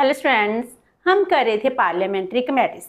hello students हम कर रहे थे पार्लियामेंट्री कमेटीज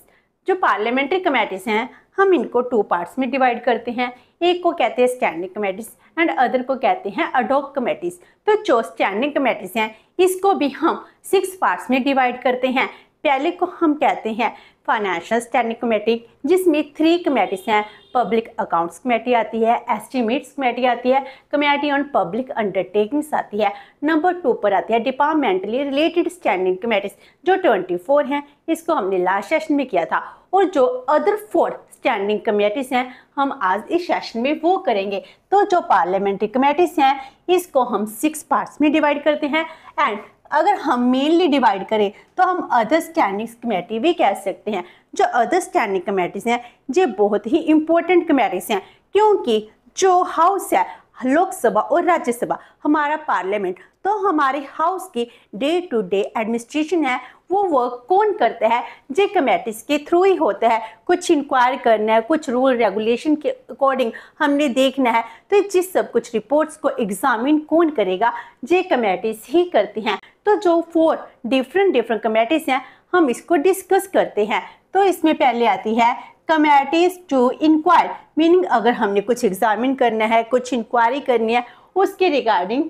जो पार्लियामेंट्री कमेटीज हैं हम इनको टू पार्ट्स में डिवाइड करते हैं एक को कहते हैं स्टैंडिंग कमेटीज एंड अदर को कहते हैं अडोक कमेटीज तो जो स्टैंडिंग कमेटीज हैं इसको भी हम सिक्स पार्ट्स में डिवाइड करते हैं पहले को हम कहते हैं फाइनेंशियल स्टैंडिंग कमेटी जिसमें थ्री कमेटीज हैं पब्लिक अकाउंट्स कमेटी आती है एस्टिमेट्स कमेटी आती है कमेटी ऑन पब्लिक अंडरटेकिंग्स आती है नंबर टू पर आती है डिपार्टमेंटली रिलेटेड स्टैंडिंग कमेटीज जो ट्वेंटी फोर हैं इसको हमने लास्ट सेशन में किया था और जो अदर फोर स्टैंडिंग कमेटीज हैं हम आज इस सेशन में वो करेंगे तो जो पार्लियामेंट्री कमेटीज हैं इसको हम सिक्स पार्ट्स में डिवाइड करते हैं एंड अगर हम मेनली डिवाइड करें तो हम अदर स्टैंडिंग कमेटी भी कह सकते हैं जो अदर स्टैंडिंग कमेटीज हैं ये बहुत ही इम्पोर्टेंट कमेटीज हैं क्योंकि जो हाउस है लोकसभा और राज्यसभा हमारा पार्लियामेंट तो हमारे हाउस की डे टू डे एडमिनिस्ट्रेशन है वो वर्क कौन करता है जे कमेटीज के थ्रू ही होता है कुछ इंक्वायर करना है कुछ रूल रेगुलेशन के अकॉर्डिंग हमने देखना है तो जिस सब कुछ रिपोर्ट्स को एग्जामिन कौन करेगा जे कमेटीज ही करती हैं तो जो फोर डिफरेंट डिफरेंट कमेटीज हैं हम इसको डिस्कस करते हैं तो इसमें पहले आती है कमेटीज टू इंक्वायर मीनिंग अगर हमने कुछ एग्जामिन करना है कुछ इंक्वायरी करनी है उसके रिगार्डिंग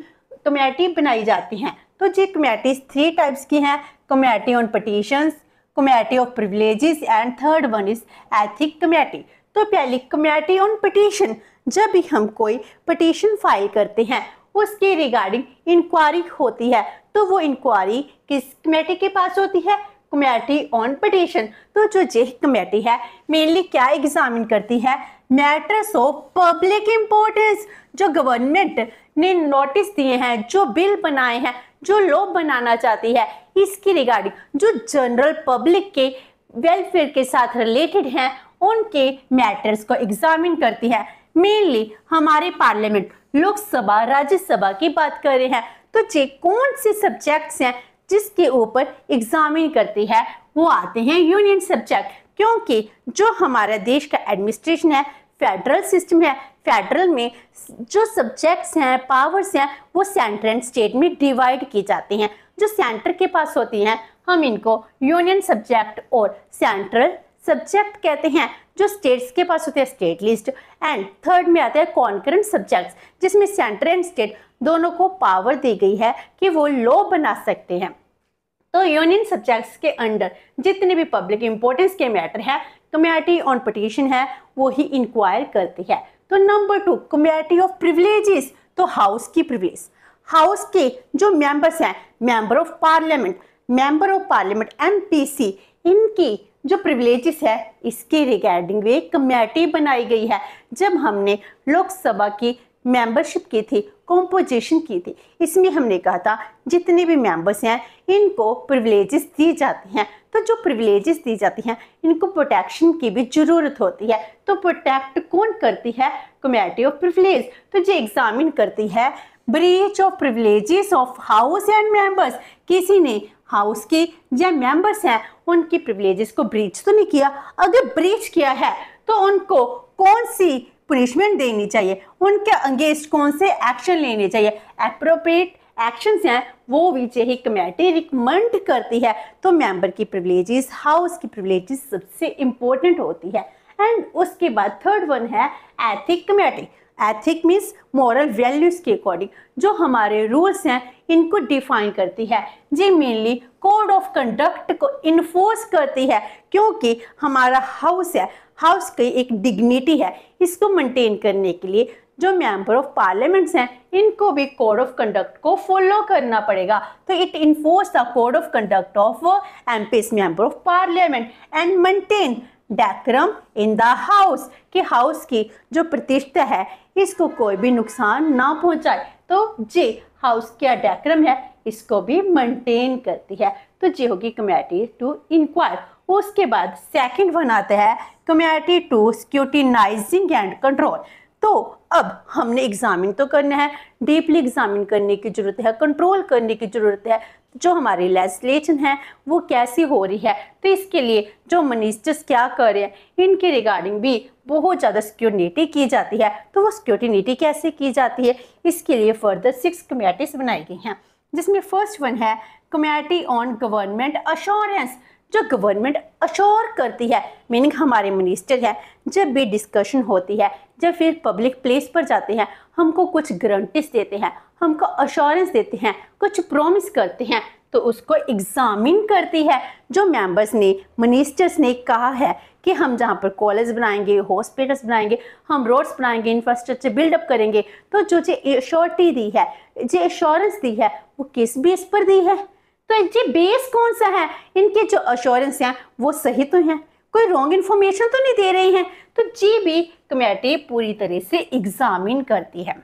कमेटी बनाई जाती हैं तो ये कमेटीज थ्री टाइप्स की हैं committee on petitions committee of privileges and third one is ethic committee तो पहली कमेटी ऑन पटिशन जब भी हम कोई पटिशन फाइल करते हैं उसके रिगार्डिंग इंक्वायरी होती है तो वो इंक्वायरी किस कमेटी के पास होती है कमेटी ऑन पटिशन तो जो जे कमेटी है मेनली क्या एग्जामिन करती है मैटर्स ऑफ पब्लिक इम्पोर्टेंस जो गवर्नमेंट ने नोटिस दिए हैं जो बिल बनाए हैं जो लॉ बनाना चाहती है इसकी रिगार्डिंग जो जनरल पब्लिक के वेलफेयर के साथ रिलेटेड हैं उनके मैटर्स को एग्जामिन करती है मेनली हमारे पार्लियामेंट लोकसभा राज्यसभा की बात कर रहे हैं तो जे कौन से सब्जेक्ट्स हैं जिसके ऊपर एग्जामिन करती है वो आते हैं यूनियन सब्जेक्ट क्योंकि जो हमारा देश का एडमिनिस्ट्रेशन है फेडरल सिस्टम है फेडरल में जो सब्जेक्ट्स हैं पावर्स हैं वो सेंटर एंड स्टेट में डिवाइड की जाती हैं जो सेंटर के पास होती हैं हम इनको यूनियन सब्जेक्ट और सेंट्रल सब्जेक्ट कहते हैं जो स्टेट्स के पास होते हैं स्टेट लिस्ट एंड थर्ड में आते हैं कॉन्करेंट सब्जेक्ट्स जिसमें सेंटर एंड स्टेट दोनों को पावर दी गई है कि वो लॉ बना सकते हैं तो यूनियन सब्जेक्ट्स के अंडर जितने भी पब्लिक इंपॉर्टेंस के मैटर है कम्युनिटी ऑन पटिशन है वो ही इंक्वायर करती है तो number two community of privileges तो हाउस की प्रिविलेज हाउस के जो मेंबर्स हैं member of parliament member of parliament MPs इनकी जो प्रिविलेजेस है इसके रिगार्डिंग वे कम्युनिटी बनाई गई है जब हमने लोकसभा की मेंबरशिप की थी कॉम्पोजिशन की थी इसमें हमने कहा था जितने भी मेंबर्स हैं इनको प्रिविलेजेस दी जाती हैं तो जो प्रिविलेजेस दी जाती हैं इनको प्रोटेक्शन की भी ज़रूरत होती है तो प्रोटेक्ट कौन करती है कमेटी ऑफ प्रिविलेज तो जो एग्जामिन करती है breach of privileges of house and members किसी ने हाउस के या मेंबर्स हैं उनकी प्रिविलेजेस को ब्रीच तो नहीं किया अगर ब्रीच किया है तो उनको कौन सी पुनिशमेंट देनी चाहिए उनके अंगेंस्ट कौन से एक्शन लेने चाहिए अप्रोप्रिएट एक्शन हैं वो भी ही कमेटी रिकमेंड करती है तो मेंबर की प्रिवलेजेस हाउस की प्रिवलेजेस सबसे इम्पोर्टेंट होती है एंड उसके बाद थर्ड वन है ethic committee ethic means moral values के अकॉर्डिंग जो हमारे रूल्स हैं इनको डिफाइन करती है जी मेनली कोड ऑफ कंडक्ट को इन्फोर्स करती है क्योंकि हमारा हाउस है हाउस की एक डिग्निटी है इसको मेंटेन करने के लिए जो मेंबर ऑफ पार्लियामेंट्स हैं इनको भी कोड ऑफ कंडक्ट को फॉलो करना पड़ेगा तो it enforce the code of conduct of M P member of parliament and maintain decorum in the house कि हाउस की जो प्रतिष्ठा है इसको कोई भी नुकसान ना पहुंचाए तो जी हाउस क्या डैक्रम है इसको भी मेंटेन करती है तो जी होगी कमेटी टू इंक्वायर उसके बाद सेकंड वन आता है community to scrutinising and control तो अब हमने एग्जामिन तो करना है डीपली एग्जामिन करने की ज़रूरत है कंट्रोल करने की ज़रूरत है जो हमारी लेजिस्लेशन है वो कैसी हो रही है तो इसके लिए जो मिनिस्टर्स क्या कर रहे हैं इनके रिगार्डिंग भी बहुत ज़्यादा सिक्योरिटी की जाती है तो वो सिक्योरिटी कैसे की जाती है इसके लिए फर्दर सिक्स कम्यूनिटीज़ बनाई गई हैं जिसमें फर्स्ट वन है कम्यूनिटी ऑन गवर्नमेंट अश्योरेंस जो गवर्नमेंट अश्योर करती है मीनिंग हमारे मिनिस्टर हैं जब भी डिस्कशन होती है जब फिर पब्लिक प्लेस पर जाते हैं हमको कुछ गारंटीज देते हैं हमको अश्योरेंस देते हैं कुछ प्रॉमिस करते हैं तो उसको एग्जामिन करती है जो मेंबर्स ने मिनिस्टर्स ने कहा है कि हम जहाँ पर कॉलेज बनाएंगे हॉस्पिटल्स बनाएंगे हम रोड्स बनाएंगे इंफ्रास्ट्रक्चर बिल्डअप करेंगे तो जो जो एश्योरिटी दी है जो एश्योरेंस दी है वो किस बेस पर दी है तो ये बेस कौन सा है इनके जो अश्योरेंस हैं वो सही तो हैं कोई रॉन्ग इन्फॉर्मेशन तो नहीं दे रही हैं तो जी भी कमेटी पूरी तरह से एग्जामिन करती है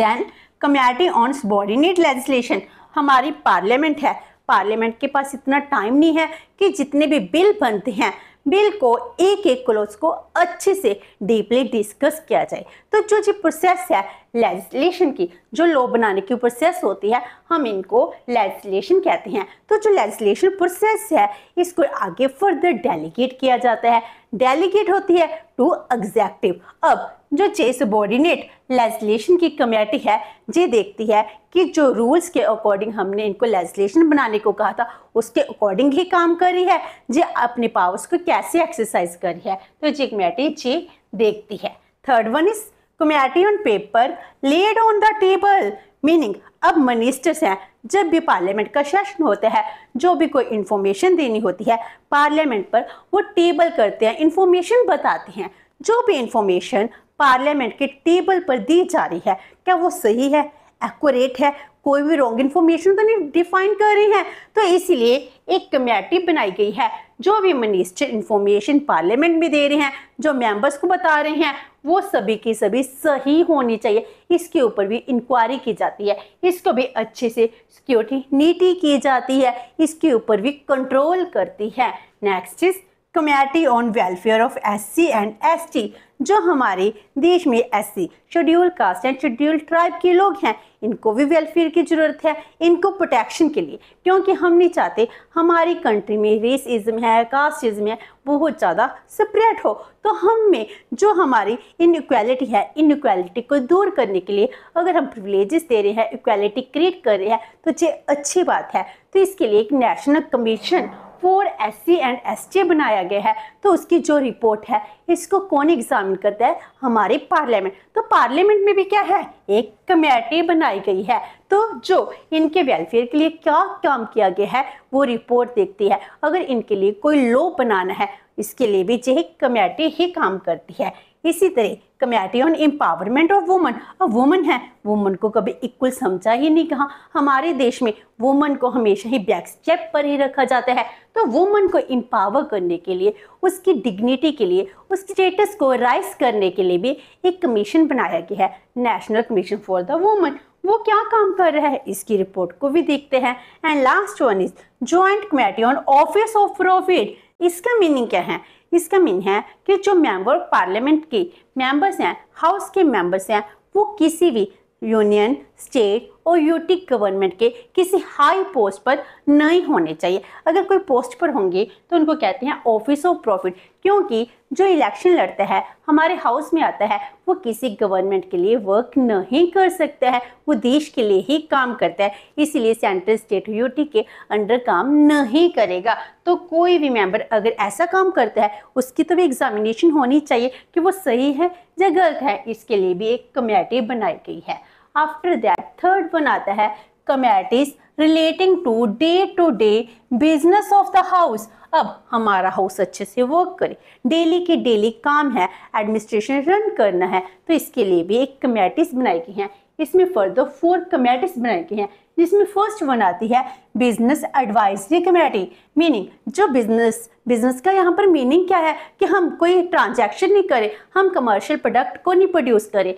then committee on subordinate legislation हमारी पार्लियामेंट है पार्लियामेंट के पास इतना टाइम नहीं है कि जितने भी बिल बनते हैं बिल को एक एक क्लोज को अच्छे से डीपली डिस्कस किया जाए तो जो जो प्रोसेस है लेजिस्लेशन की जो लॉ बनाने की प्रोसेस होती है हम इनको लेजिस्लेशन कहते हैं तो जो लेजिस्लेशन प्रोसेस है इसको आगे फर्दर डेलीगेट किया जाता है डेलीगेट होती है टू एग्जैक्टिव अब जो जे सबॉर्डिनेट लेजिस्लेशन की कमेटी है ये देखती है कि जो रूल्स के अकॉर्डिंग हमने इनको लेजिलेशन बनाने को कहा था उसके अकॉर्डिंग ही काम कर रही है जे अपने पावर्स को कैसे एक्सरसाइज कर रही है तो जी कमेटी जे देखती है third one is committee on paper laid on the table meaning अब मिनिस्टर्स हैं जब भी पार्लियामेंट का सेशन होता है जो भी कोई इन्फॉर्मेशन देनी होती है पार्लियामेंट पर वो टेबल करते हैं इन्फॉर्मेशन बताते हैं जो भी इन्फॉर्मेशन पार्लियामेंट के टेबल पर दी जा रही है क्या वो सही है एक्यूरेट है कोई भी रॉन्ग इन्फॉर्मेशन तो नहीं डिफाइन कर रही है तो इसीलिए एक कमेटी बनाई गई है जो भी मिनिस्टर इन्फॉर्मेशन पार्लियामेंट में दे रहे हैं जो मेंबर्स को बता रहे हैं वो सभी की सभी सही होनी चाहिए इसके ऊपर भी इंक्वायरी की जाती है इसको भी अच्छे से सिक्योरिटी नीति की जाती है इसके ऊपर भी कंट्रोल करती है next is committee on welfare of SC and ST जो हमारे देश में SC scheduled caste and scheduled tribe के लोग हैं इनको भी वेलफेयर की ज़रूरत है इनको प्रोटेक्शन के लिए क्योंकि हम नहीं चाहते हमारी कंट्री में रेसिज्म है कास्टिज्म है बहुत ज़्यादा स्प्रेड हो तो हम में जो हमारी इनक्वालिटी है इनक्वालिटी को दूर करने के लिए अगर हम प्रिवलेजेस दे रहे हैं इक्वालिटी क्रिएट कर रहे हैं तो ये अच्छी बात है तो इसके लिए एक national commission for S C and S T बनाया गया है तो उसकी जो रिपोर्ट है इसको कौन एग्जामिन करता है हमारे पार्लियामेंट तो पार्लियामेंट में भी क्या है एक कमेटी बनाई गई है तो जो इनके वेलफेयर के लिए क्या काम किया गया है वो रिपोर्ट देखती है अगर इनके लिए कोई लॉ बनाना है इसके लिए भी जो कमेटी ही काम करती है इसी तरह committee on empowerment of woman अब वुमन है वुमन को कभी इक्वल समझा ही नहीं कहा हमारे देश में वुमन को हमेशा ही बैक स्टेप पर ही रखा जाता है तो वुमन को एम्पावर करने के लिए उसकी डिग्निटी के लिए उसके स्टेटस को राइज करने के लिए भी एक कमीशन बनाया गया है national commission for the woman वो क्या काम कर रहा है इसकी रिपोर्ट को भी देखते हैं and last one is joint committee on office of profit इसका मीनिंग क्या है इसका मीन है कि जो मेंबर पार्लियामेंट के मेंबर्स हैं हाउस के मेंबर्स हैं वो किसी भी यूनियन स्टेट और यूटी गवर्नमेंट के किसी हाई पोस्ट पर नहीं होने चाहिए अगर कोई पोस्ट पर होंगे तो उनको कहते हैं ऑफिस ऑफ प्रॉफिट क्योंकि जो इलेक्शन लड़ता है हमारे हाउस में आता है वो किसी गवर्नमेंट के लिए वर्क नहीं कर सकता है वो देश के लिए ही काम करता है इसीलिए सेंट्रल स्टेट यूटी के अंडर काम नहीं करेगा तो कोई भी मेंबर अगर ऐसा काम करता है उसकी तो भी एग्जामिनेशन होनी चाहिए कि वो सही है या गलत है इसके लिए भी एक कमेटी बनाई गई है आफ्टर दैट थर्ड वन आता है committees relating to day to day business of the house अब हमारा हाउस अच्छे से वर्क करे डेली के डेली काम है एडमिनिस्ट्रेशन रन करना है तो इसके लिए भी एक कमेटीज बनाई गई हैं इसमें फर्दर फोर कमेटीज बनाई गई हैं जिसमें फर्स्ट वन आती है बिजनेस एडवाइजरी कमेटी मीनिंग जो बिजनेस बिजनेस का यहाँ पर मीनिंग क्या है कि हम कोई ट्रांजैक्शन नहीं करें हम कमर्शियल प्रोडक्ट को नहीं प्रोड्यूस करें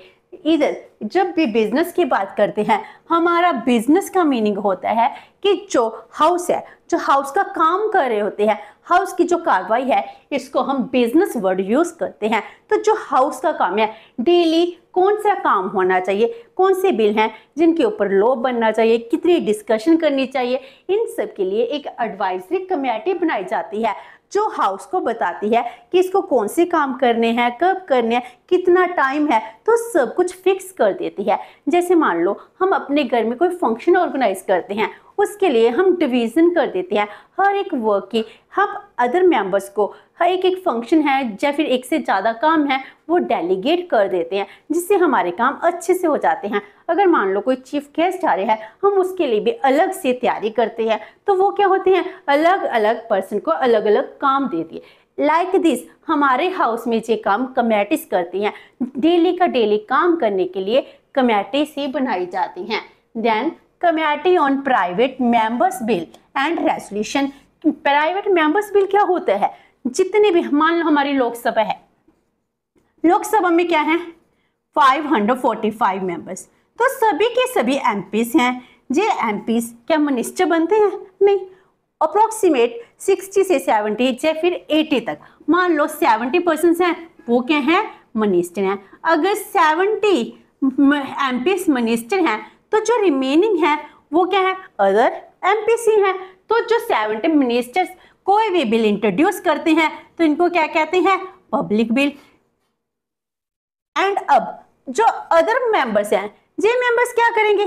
इधर जब भी बिजनेस की बात करते हैं हमारा बिजनेस का मीनिंग होता है कि जो हाउस है जो हाउस का काम कर रहे होते हैं हाउस की जो कार्रवाई है इसको हम बिजनेस वर्ड यूज करते हैं तो जो हाउस का काम है डेली कौन सा काम होना चाहिए कौन से बिल हैं जिनके ऊपर लॉ बनना चाहिए कितनी डिस्कशन करनी चाहिए इन सब के लिए एक एडवाइजरी कमेटी बनाई जाती है जो हाउस को बताती है कि इसको कौन से काम करने हैं कब करने हैं कितना टाइम है तो सब कुछ फिक्स कर देती है जैसे मान लो हम अपने घर में कोई फंक्शन ऑर्गेनाइज करते हैं उसके लिए हम डिवीज़न कर देते हैं हर एक वर्क की हम अदर मेंबर्स को हर एक एक फंक्शन है या फिर एक से ज़्यादा काम है वो डेलीगेट कर देते हैं जिससे हमारे काम अच्छे से हो जाते हैं अगर मान लो कोई चीफ गेस्ट आ रहे हैं हम उसके लिए भी अलग से तैयारी करते हैं तो वो क्या होते हैं अलग अलग पर्सन को अलग अलग काम दे दिए लाइक like दिस हमारे हाउस में जो काम कमेटिस करती हैं डेली का डेली काम करने के लिए कमेटी से बनाई जाती हैं then committee on private members bill and resolution private members bill क्या होता है जितने भी मान लो हमारी लोकसभा है लोकसभा में क्या है 545 मेंबर्स तो सभी के सभी एम हैं ये एम क्या मिनिस्टर बनते हैं नहीं अप्रोक्सीमेट 60 से 70 या फिर 80 तक मान लो 70 परसेंट हैं वो क्या हैं मिनिस्टर हैं अगर 70 एम मिनिस्टर हैं तो जो रिमेनिंग है वो क्या है अदर एम हैं तो जो 70 मिनिस्टर्स कोई भी बिल इंट्रोड्यूस करते हैं तो इनको क्या कहते हैं पब्लिक बिल एंड अब जो अदर मेंबर्स हैं जे मेंबर्स क्या करेंगे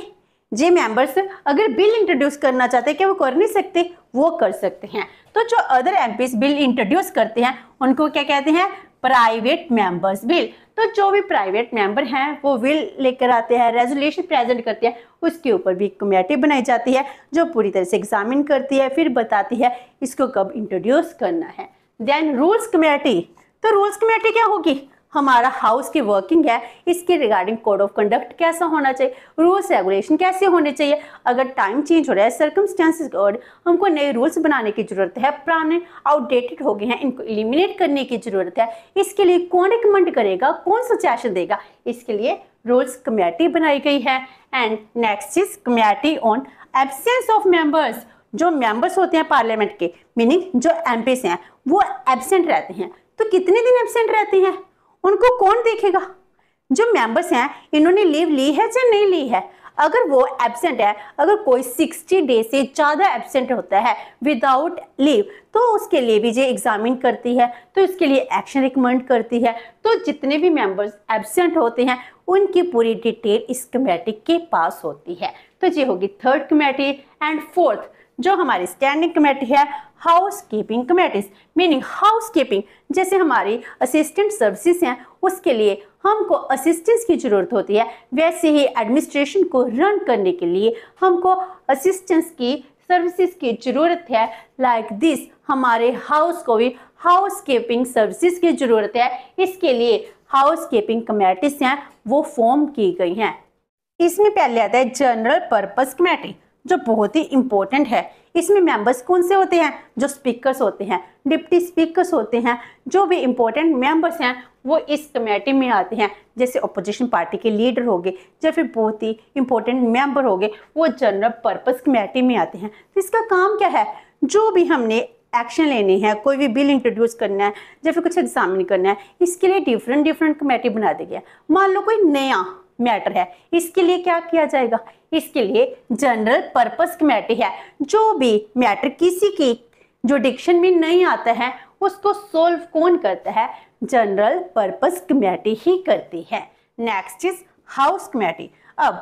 जे मेंबर्स अगर बिल इंट्रोड्यूस करना चाहते हैं क्या वो कर नहीं सकते वो कर सकते हैं तो जो अदर एमपीस बिल इंट्रोड्यूस करते हैं उनको क्या कहते हैं प्राइवेट मेंबर्स बिल तो जो भी प्राइवेट मेंबर हैं वो बिल लेकर आते हैं रेजोल्यूशन प्रेजेंट करते हैं उसके ऊपर भी कमेटी बनाई जाती है जो पूरी तरह से एग्जामिन करती है फिर बताती है इसको कब इंट्रोड्यूस करना है देन रूल्स कमेटी तो रूल्स कमेटी क्या होगी हमारा हाउस की वर्किंग है इसके रिगार्डिंग कोड ऑफ कंडक्ट कैसा होना चाहिए रूल्स रेगुलेशन कैसे होने चाहिए अगर टाइम चेंज हो रहा है सर्कमस्टांसिस और हमको नए रूल्स बनाने की ज़रूरत है पुराने आउटडेटेड हो गए हैं इनको एलिमिनेट करने की ज़रूरत है इसके लिए कौन रिकमेंड करेगा कौन सजेशन देगा इसके लिए रूल्स कमेटी बनाई गई है and next is committee on absence of members जो मेंबर्स होते हैं पार्लियामेंट के मीनिंग जो एम हैं वो एबसेंट रहते हैं तो कितने दिन एबसेंट रहते हैं उनको कौन देखेगा जो मेंबर्स हैं इन्होंने लीव ली है या नहीं ली है अगर वो एबसेंट है अगर कोई 60 डे से ज़्यादा एबसेंट होता है विदाउट लीव तो उसके लिए भी जे एग्जामिन करती है तो इसके लिए एक्शन रिकमेंड करती है तो जितने भी मेंबर्स एबसेंट होते हैं उनकी पूरी डिटेल इस कमेटी के पास होती है तो ये होगी थर्ड कमेटी एंड फोर्थ जो हमारी स्टैंडिंग कमेटी है हाउसकीपिंग कमेटीज मीनिंग हाउसकीपिंग जैसे हमारी असिस्टेंट सर्विसेज हैं उसके लिए हमको असिस्टेंस की ज़रूरत होती है वैसे ही एडमिनिस्ट्रेशन को रन करने के लिए हमको असिस्टेंस की सर्विसेज की ज़रूरत है लाइक like दिस हमारे हाउस को भी हाउस कीपिंग सर्विसेज की ज़रूरत है इसके लिए हाउस कीपिंग कमेटीज हैं वो फॉर्म की गई हैं इसमें पहले आता है जनरल पर्पस कमेटी जो बहुत ही इंपॉर्टेंट है इसमें मेंबर्स कौन से होते हैं जो स्पीकर्स होते हैं डिप्टी स्पीकर्स होते हैं जो भी इंपॉर्टेंट मेंबर्स हैं वो इस कमेटी में आते हैं जैसे अपोजिशन पार्टी के लीडर हो गए या फिर बहुत ही इंपॉर्टेंट मेंबर हो गए वो जनरल पर्पस कमेटी में आते हैं तो इसका काम क्या है जो भी हमने एक्शन लेने हैं कोई भी बिल इंट्रोड्यूस करना है या फिर कुछ एग्जामिन करना है इसके लिए डिफरेंट डिफरेंट कमेटी बना दी गया मान लो कोई नया मैटर है इसके लिए क्या किया जाएगा इसके लिए जनरल पर्पस मैटर है जो भी मैटर किसी की जो डिक्शन में नहीं आता है उसको सोल्व कौन करता है जनरल पर्पस कमेटी ही करती है नेक्स्ट इज हाउस कमेटी अब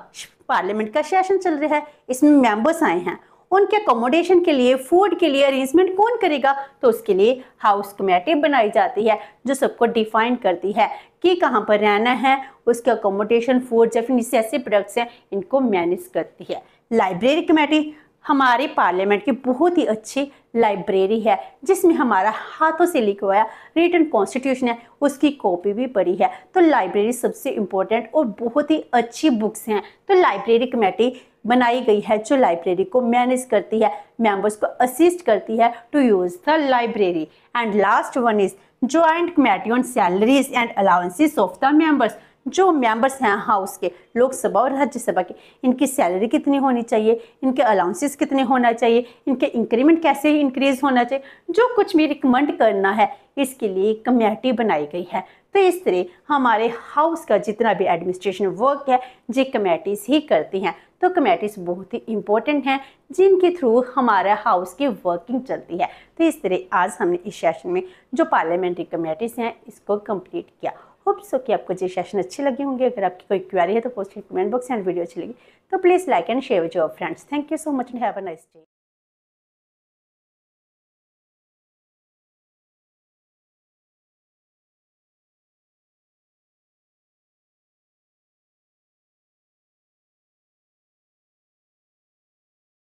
पार्लियामेंट का सेशन चल रहा है इसमें मेंबर्स आए हैं उनके अकोमोडेशन के लिए फूड के लिए अरेंजमेंट कौन करेगा तो उसके लिए हाउस कमेटी बनाई जाती है जो सबको डिफाइन करती है कि कहाँ पर रहना है उसके अकोमोडेशन फूड या फिर ऐसे प्रोडक्ट्स हैं इनको मैनेज करती है लाइब्रेरी कमेटी हमारे पार्लियामेंट की बहुत ही अच्छी लाइब्रेरी है जिसमें हमारा हाथों से लिखा हुआ रिटर्न कॉन्स्टिट्यूशन है उसकी कॉपी भी पड़ी है तो लाइब्रेरी सबसे इम्पोर्टेंट और बहुत ही अच्छी बुक्स हैं तो लाइब्रेरी कमेटी बनाई गई है जो लाइब्रेरी को मैनेज करती है मेंबर्स को असिस्ट करती है to use the library and last one is joint committee on salaries and allowances of the members जो मेंबर्स हैं हाउस के लोकसभा और राज्यसभा के इनकी सैलरी कितनी होनी चाहिए इनके अलाउंसेस कितने होना चाहिए इनके इंक्रीमेंट कैसे इंक्रीज होना चाहिए जो कुछ भी रिकमेंड करना है इसके लिए कमेटी बनाई गई है तो इस तरह हमारे हाउस का जितना भी एडमिनिस्ट्रेशन वर्क है ये कमेटीज़ ही करती हैं तो कमेटीज बहुत ही इंपॉर्टेंट हैं जिनके थ्रू हमारा हाउस की वर्किंग चलती है तो इस तरह आज हमने इस सेशन में जो पार्लियामेंट्री कमेटीज़ हैं इसको कंप्लीट किया होप सो कि आपको ये सेशन अच्छे लगे होंगे अगर आपकी कोई क्वेरी है तो post comment box and video अच्छी लगी तो please like and share with your friends thank you so much and have a nice day